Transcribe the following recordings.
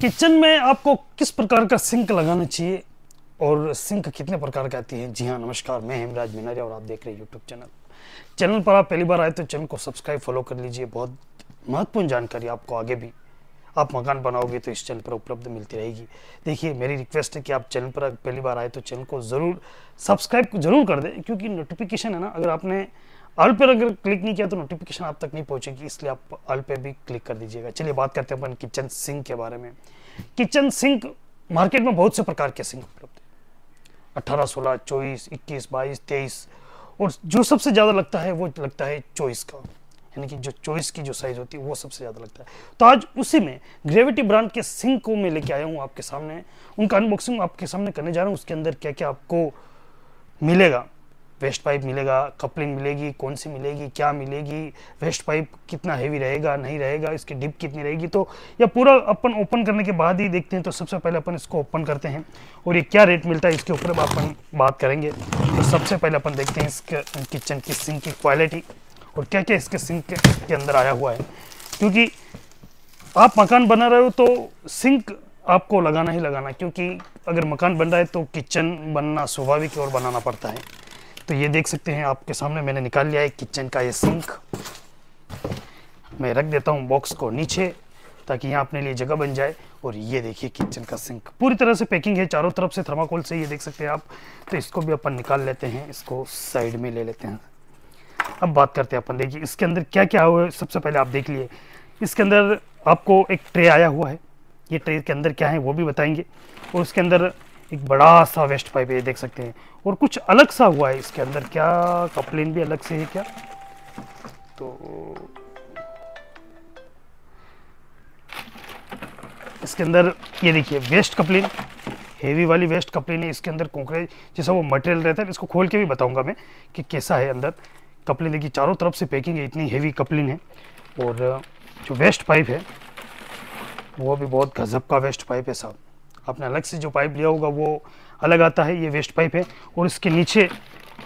kitchen में आपको किस प्रकार का सिंक लगाना चाहिए और सिंक कितने प्रकार के आती है जी हाँ नमस्कार मैं हेमराज मीनारिया और आप देख रहे हैं यूट्यूब चैनल चैनल पर आप पहली बार आए तो चैनल को सब्सक्राइब फॉलो कर लीजिए बहुत महत्वपूर्ण जानकारी आपको आगे भी आप मकान बनाओगे तो इस चैनल पर उपलब्ध मिलती रहेगी देखिए मेरी रिक्वेस्ट है कि आप चैनल पर पहली बार आए तो चैनल को ज़रूर सब्सक्राइब जरूर कर दें क्योंकि नोटिफिकेशन है ना अगर आपने अल पे अगर क्लिक नहीं किया तो नोटिफिकेशन आप तक नहीं पहुंचेगी इसलिए आप अल पे भी क्लिक कर दीजिएगा चलिए बात करते हैं अपन किचन सिंक के बारे में किचन सिंक मार्केट में बहुत से प्रकार के सिंक उपलब्ध हैं अट्ठारह सोलह चौबीस इक्कीस बाईस तेईस और जो सबसे ज़्यादा लगता है वो लगता है चोइस का यानी कि जो चॉइस की जो साइज होती है वो सबसे ज़्यादा लगता है तो आज उसी में ग्रेविटी ब्रांड के सिंक को मैं लेके आया हूँ आपके सामने उनका अनबॉक्सिंग आपके सामने करने जा रहा हूँ उसके अंदर क्या क्या आपको मिलेगा वेस्ट पाइप मिलेगा कपलिंग मिलेगी कौन सी मिलेगी क्या मिलेगी वेस्ट पाइप कितना हैवी रहेगा नहीं रहेगा इसकी डिप कितनी रहेगी तो या पूरा अपन ओपन करने के बाद ही देखते हैं तो सबसे पहले अपन इसको ओपन करते हैं और ये क्या रेट मिलता है इसके ऊपर अपन बात करेंगे तो सबसे पहले अपन देखते हैं इसके किचन की सिंक की क्वालिटी और क्या क्या इसके सिंक के, के अंदर आया हुआ है क्योंकि आप मकान बना रहे हो तो सिंक आपको लगाना ही लगाना क्योंकि अगर मकान बन रहा है तो किचन बनना स्वाभाविक और बनाना पड़ता है तो ये देख सकते हैं आपके सामने मैंने निकाल लिया है किचन का ये सिंक मैं रख देता हूँ बॉक्स को नीचे ताकि यहाँ अपने लिए जगह बन जाए और ये देखिए किचन का सिंक पूरी तरह से पैकिंग है चारों तरफ से थर्माकोल से ये देख सकते हैं आप तो इसको भी अपन निकाल लेते हैं इसको साइड में ले लेते हैं अब बात करते हैं अपन देखिए इसके अंदर क्या क्या हुआ है सबसे पहले आप देख लिए इसके अंदर आपको एक ट्रे आया हुआ है ये ट्रे के अंदर क्या है वो भी बताएंगे और उसके अंदर एक बड़ा सा वेस्ट पाइप ये देख सकते हैं और कुछ अलग सा हुआ है इसके अंदर क्या कपलिन भी अलग से है क्या तो इसके अंदर ये देखिए वेस्ट कपलिन हेवी वाली वेस्ट कपलिन है इसके अंदर कोकरे जैसा वो मटेरियल रहता है इसको खोल के भी बताऊंगा मैं कि कैसा है अंदर कपलिन देखिए चारों तरफ से पैकिंग है इतनी हेवी कपलिन है और जो वेस्ट पाइप है वो भी बहुत गजब का वेस्ट पाइप है साहब आपने अलग से जो पाइप लिया होगा वो अलग आता है ये वेस्ट पाइप है और इसके नीचे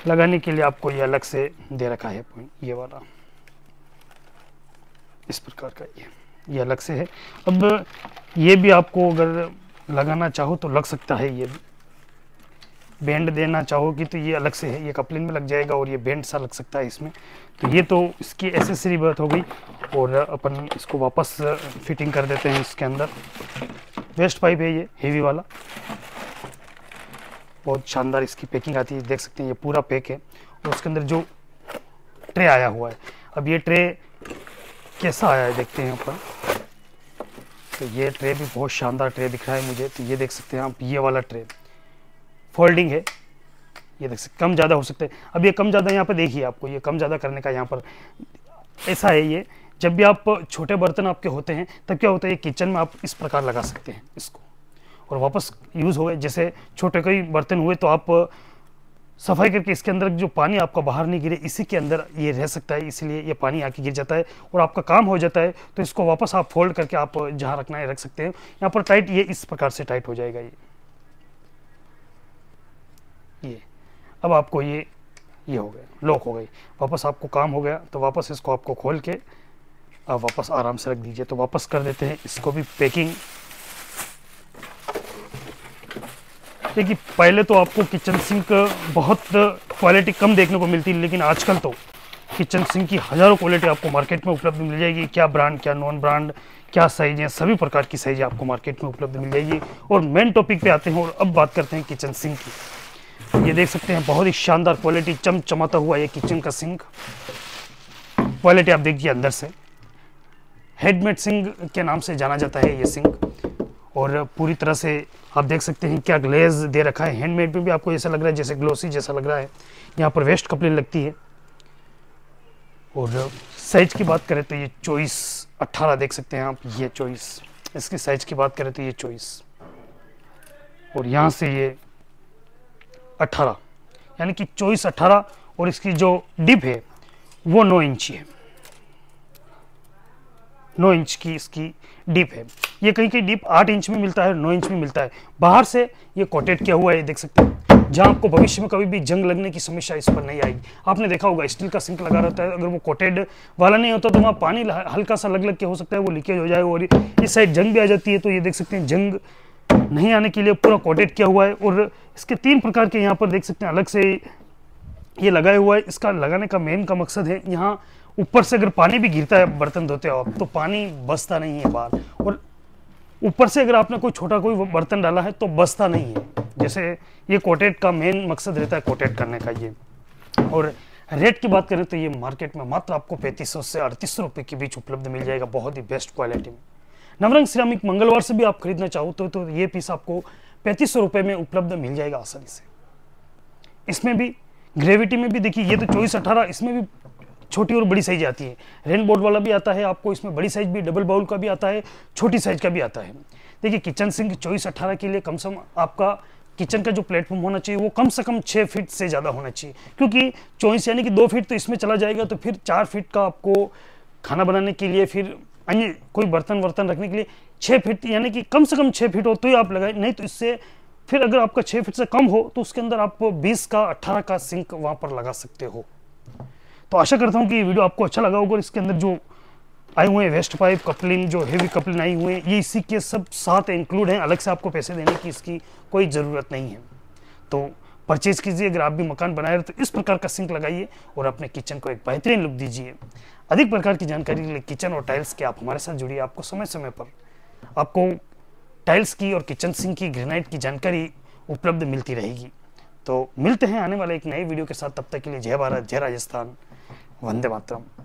लगाने के लिए आपको ये अलग से दे रखा है पॉइंट ये वाला इस प्रकार का ये ये अलग से है अब ये भी आपको अगर लगाना चाहो तो लग सकता है ये बैंड देना चाहोगी तो ये अलग से है ये कपलिन में लग जाएगा और ये बैंड सा लग सकता है इसमें तो ये तो इसकी एसेसरी बात हो गई और अपन इसको वापस फिटिंग कर देते हैं इसके अंदर वेस्ट पाइप है ये हेवी वाला बहुत शानदार इसकी पैकिंग आती है देख सकते हैं ये पूरा पैक है और उसके अंदर जो ट्रे आया हुआ है अब ये ट्रे कैसा आया है देखते हैं अपन तो ये ट्रे भी बहुत शानदार ट्रे दिख रहा है मुझे तो ये देख सकते हैं आप ये वाला ट्रे फोल्डिंग है ये देख सकते कम ज़्यादा हो सकता है अब ये कम ज़्यादा यहाँ पर देखिए आपको ये कम ज़्यादा करने का यहाँ पर ऐसा है ये जब भी आप छोटे बर्तन आपके होते हैं तब क्या होता है किचन में आप इस प्रकार लगा सकते हैं इसको और वापस यूज़ हो गए जैसे छोटे कई बर्तन हुए तो आप सफाई करके इसके अंदर जो पानी आपका बाहर नहीं गिरे इसी के अंदर ये रह सकता है इसीलिए ये पानी आके गिर जाता है और आपका काम हो जाता है तो इसको वापस आप फोल्ड करके आप जहाँ रखना है रख सकते हैं यहाँ पर टाइट ये इस प्रकार से टाइट हो जाएगा ये ये अब आपको ये ये हो गया लॉक हो गई वापस आपको काम हो गया तो वापस इसको आपको खोल के आप वापस आराम से रख दीजिए तो वापस कर देते हैं इसको भी पैकिंग देखिए पहले तो आपको किचन सिंक बहुत क्वालिटी कम देखने को मिलती है लेकिन आजकल तो किचन सिंक की हज़ारों क्वालिटी आपको मार्केट में उपलब्ध मिल जाएगी क्या ब्रांड क्या नॉन ब्रांड क्या साइज है सभी प्रकार की साइज आपको मार्केट में उपलब्ध मिल जाएगी और मेन टॉपिक पे आते हैं और अब बात करते हैं किचन सिंक की ये देख सकते हैं बहुत ही शानदार क्वालिटी चमचमाता हुआ ये किचन का सिंक क्वालिटी आप देखिए अंदर से हेडमेट सिंह के नाम से जाना जाता है ये सिंह और पूरी तरह से आप देख सकते हैं क्या ग्लेज दे रखा है हैंडमेड में भी आपको ऐसा लग रहा है जैसे ग्लोसी जैसा लग रहा है यहाँ पर वेस्ट कपड़े लगती है और साइज की बात करें तो ये चॉइस 18 देख सकते हैं आप ये चॉइस इसकी साइज की बात करें तो ये चॉइस और यहाँ से ये 18 यानी कि चॉइस 18 और इसकी जो डिप है वो नौ इंची है नौ इंच की इसकी डीप है ये कहीं कहीं डीप आठ इंच में मिलता है नौ इंच में मिलता है बाहर से ये कोटेड किया हुआ है ये देख सकते हैं जहाँ आपको भविष्य में कभी भी जंग लगने की समस्या इस पर नहीं आएगी आपने देखा होगा स्टील का सिंक लगा रहता है अगर वो कोटेड वाला नहीं होता तो वहाँ पानी हल्का सा लग लग के हो सकता है वो लीकेज हो जाए और इस साइड जंग भी आ जाती है तो ये देख सकते हैं जंग नहीं आने के लिए पूरा कोटेड किया हुआ है और इसके तीन प्रकार के यहाँ पर देख सकते हैं अलग से ये लगाया हुआ है इसका लगाने का मेन का मकसद है यहाँ ऊपर से अगर पानी भी गिरता है बर्तन धोते हो तो पानी बसता नहीं है बाहर और ऊपर से अगर आपने कोई छोटा कोई बर्तन डाला है तो बसता नहीं है जैसे ये कोटेड का मेन मकसद रहता है कोटेड करने का ये और रेट की बात करें तो ये मार्केट में मात्र आपको पैंतीस से अड़तीस रुपए के बीच उपलब्ध मिल जाएगा बहुत ही बेस्ट क्वालिटी में नवरंग सिरामिक मंगलवार से भी आप खरीदना चाहो तो, तो ये पीस आपको पैंतीस सौ रुपये में उपलब्ध मिल जाएगा आसानी से इसमें भी ग्रेविटी में भी देखिए ये तो चौबीस अठारह इसमें भी छोटी और बड़ी साइज आती है रेन बोर्ड वाला भी आता है आपको इसमें बड़ी साइज भी डबल बाउल का भी आता है छोटी साइज का भी आता है देखिए किचन सिंक चौबीस अट्ठारह के लिए कम से कम आपका किचन का जो प्लेटफॉर्म होना चाहिए वो कम से कम छः फीट से ज़्यादा होना चाहिए क्योंकि चौबीस यानी कि दो फीट तो इसमें चला जाएगा तो फिर चार फीट का आपको खाना बनाने के लिए फिर अन्य कोई बर्तन वर्तन रखने के लिए छः फीट यानी कि कम से कम छः फीट हो तो ही आप लगाए नहीं तो इससे फिर अगर आपका छः फीट से कम हो तो उसके अंदर आप बीस का अट्ठारह का सिंक वहाँ पर लगा सकते हो तो आशा करता हूँ कि ये वीडियो आपको अच्छा लगा होगा और इसके अंदर जो आए हुए हैं वेस्ट पाइप कपलिंग जो हेवी कपलिंग आई हुए हैं ये इसी के सब साथ इंक्लूड हैं अलग से आपको पैसे देने की इसकी कोई ज़रूरत नहीं है तो परचेज कीजिए अगर आप भी मकान बनाए रहे तो इस प्रकार का सिंक लगाइए और अपने किचन को एक बेहतरीन लुक दीजिए अधिक प्रकार की जानकारी के लिए किचन और टाइल्स के आप हमारे साथ जुड़िए आपको समय समय पर आपको टाइल्स की और किचन सिंक की ग्रेनाइट की जानकारी उपलब्ध मिलती रहेगी तो मिलते हैं आने वाले एक नए वीडियो के साथ तब तक के लिए जय भारत जय राजस्थान 맞는데 맞더라고